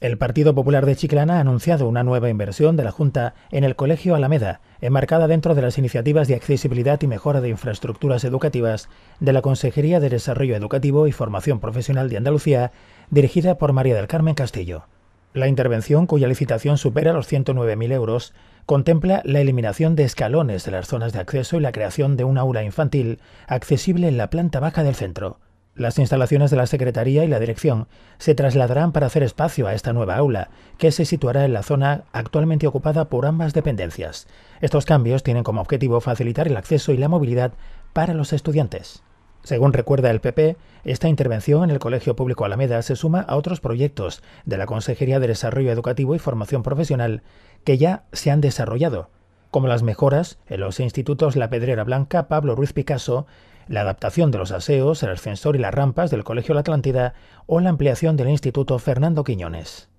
El Partido Popular de Chiclana ha anunciado una nueva inversión de la Junta en el Colegio Alameda, enmarcada dentro de las iniciativas de accesibilidad y mejora de infraestructuras educativas de la Consejería de Desarrollo Educativo y Formación Profesional de Andalucía, dirigida por María del Carmen Castillo. La intervención, cuya licitación supera los 109.000 euros, contempla la eliminación de escalones de las zonas de acceso y la creación de un aula infantil accesible en la planta baja del centro. Las instalaciones de la Secretaría y la Dirección se trasladarán para hacer espacio a esta nueva aula, que se situará en la zona actualmente ocupada por ambas dependencias. Estos cambios tienen como objetivo facilitar el acceso y la movilidad para los estudiantes. Según recuerda el PP, esta intervención en el Colegio Público Alameda se suma a otros proyectos de la Consejería de Desarrollo Educativo y Formación Profesional que ya se han desarrollado como las mejoras en los institutos La Pedrera Blanca, Pablo Ruiz Picasso, la adaptación de los aseos, el ascensor y las rampas del Colegio La Atlántida o la ampliación del Instituto Fernando Quiñones.